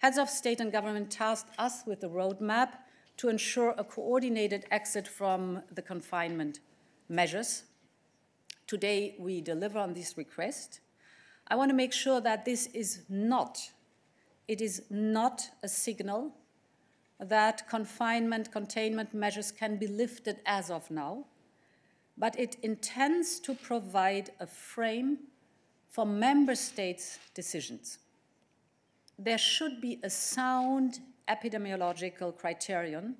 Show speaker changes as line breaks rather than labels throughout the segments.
Heads of state and government tasked us with a roadmap to ensure a coordinated exit from the confinement measures. Today, we deliver on this request. I want to make sure that this is not, it is not a signal that confinement, containment measures can be lifted as of now, but it intends to provide a frame for member states' decisions there should be a sound epidemiological criterion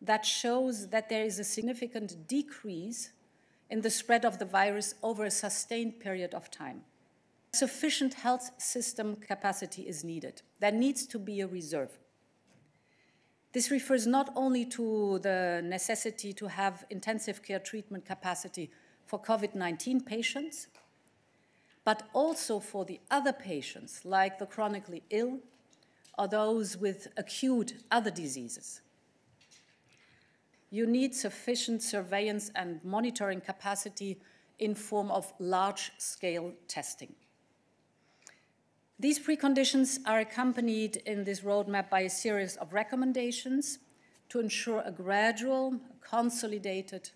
that shows that there is a significant decrease in the spread of the virus over a sustained period of time. Sufficient health system capacity is needed. There needs to be a reserve. This refers not only to the necessity to have intensive care treatment capacity for COVID 19 patients, but also for the other patients, like the chronically ill or those with acute other diseases. You need sufficient surveillance and monitoring capacity in form of large-scale testing. These preconditions are accompanied in this roadmap by a series of recommendations to ensure a gradual, consolidated,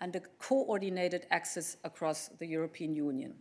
and a coordinated access across the European Union.